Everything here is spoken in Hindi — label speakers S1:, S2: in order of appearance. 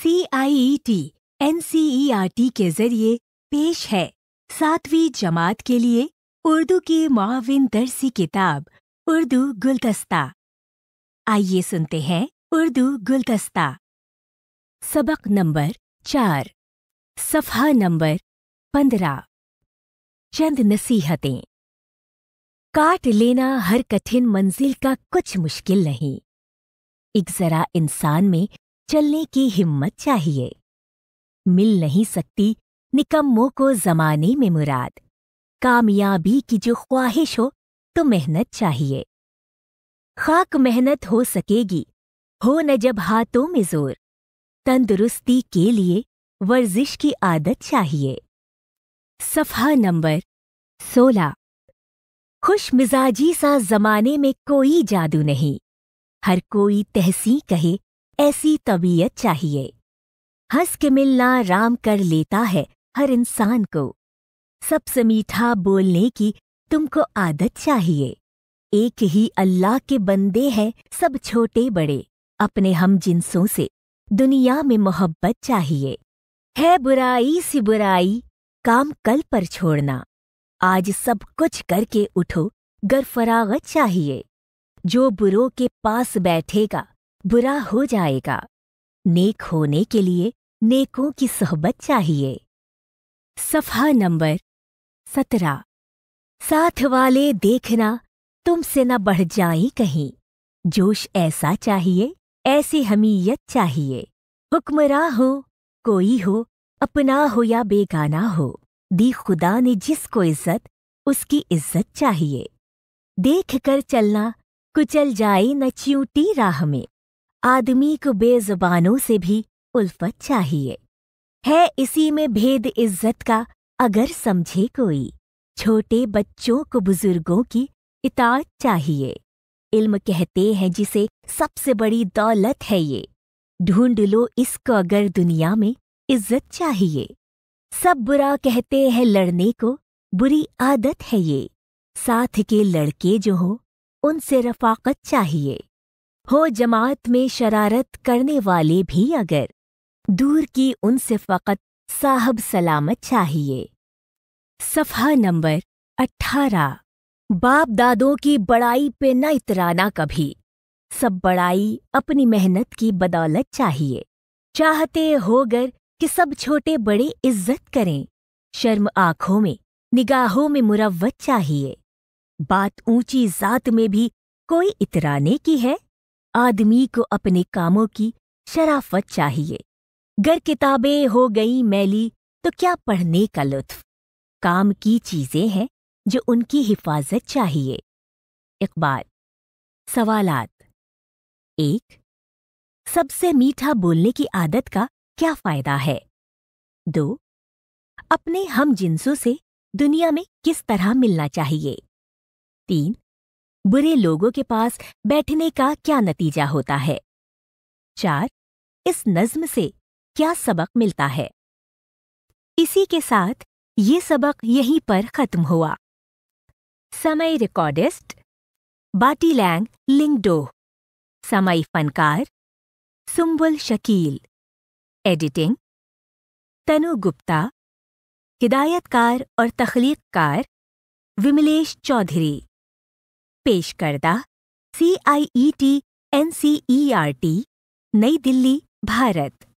S1: C I E T N C E R T के जरिए पेश है सातवीं जमात के लिए उर्दू की माविन दरसी किताब उर्दू गुलदस्ता आइए सुनते हैं उर्दू गुलदस्ता सबक नंबर चार सफा नंबर पंद्रह चंद नसीहतें काट लेना हर कठिन मंजिल का कुछ मुश्किल नहीं एक जरा इंसान में चलने की हिम्मत चाहिए मिल नहीं सकती निकम्मों को जमाने में मुराद कामयाबी की जो ख्वाहिश हो तो मेहनत चाहिए खाक मेहनत हो सकेगी हो न जब हाथों में जोर तंदुरुस्ती के लिए वर्जिश की आदत चाहिए सफा नंबर सोलह खुश मिजाजी सा जमाने में कोई जादू नहीं हर कोई तहसी कहे ऐसी तबीयत चाहिए हंस के मिलना राम कर लेता है हर इंसान को सबसे मीठा बोलने की तुमको आदत चाहिए एक ही अल्लाह के बंदे हैं सब छोटे बड़े अपने हम जिनसों से दुनिया में मोहब्बत चाहिए है बुराई सी बुराई काम कल पर छोड़ना आज सब कुछ करके उठो गर फरागत चाहिए जो बुरो के पास बैठेगा बुरा हो जाएगा नेक होने के लिए नेकों की सोहबत चाहिए सफा नंबर सत्रह साथ वाले देखना तुमसे न बढ़ जाए कहीं जोश ऐसा चाहिए ऐसी हमीयत चाहिए हुक्मरा हो कोई हो अपना हो या बेगाना हो दी खुदा ने जिसको इज्जत उसकी इज्जत चाहिए देख कर चलना कुचल जाए न च्यूटी राह में आदमी को बेजुबानों से भी उल्फत चाहिए है इसी में भेद इज्जत का अगर समझे कोई छोटे बच्चों को बुजुर्गों की इताद चाहिए इल्म कहते हैं जिसे सबसे बड़ी दौलत है ये ढूंढ लो इसको अगर दुनिया में इज्जत चाहिए सब बुरा कहते हैं लड़ने को बुरी आदत है ये साथ के लड़के जो हो उनसे रफाकत चाहिए हो जमात में शरारत करने वाले भी अगर दूर की उनसे फ़कत साहब सलामत चाहिए सफ़ा नंबर अट्ठारह बाप दादों की बड़ाई पे न इतराना कभी सब बड़ाई अपनी मेहनत की बदौलत चाहिए चाहते होगर कि सब छोटे बड़े इज्जत करें शर्म आँखों में निगाहों में मुरवत चाहिए बात ऊंची जात में भी कोई इतराने की है आदमी को अपने कामों की शराफत चाहिए गर किताबें हो गई मैली तो क्या पढ़ने का लुत्फ काम की चीजें हैं जो उनकी हिफाजत चाहिए इकबाल सवालात एक सबसे मीठा बोलने की आदत का क्या फायदा है दो अपने हम जिन्सों से दुनिया में किस तरह मिलना चाहिए तीन बुरे लोगों के पास बैठने का क्या नतीजा होता है चार इस नज्म से क्या सबक मिलता है इसी के साथ ये सबक यहीं पर खत्म हुआ समय रिकॉर्डिस्ट बाटी लैंग लिंगडो समय फनकार सुम्बुल शकील एडिटिंग तनु गुप्ता हिदायतकार और तख्लीकार विमलेश चौधरी पेश करदा C I E e T N C E e R T नई दिल्ली भारत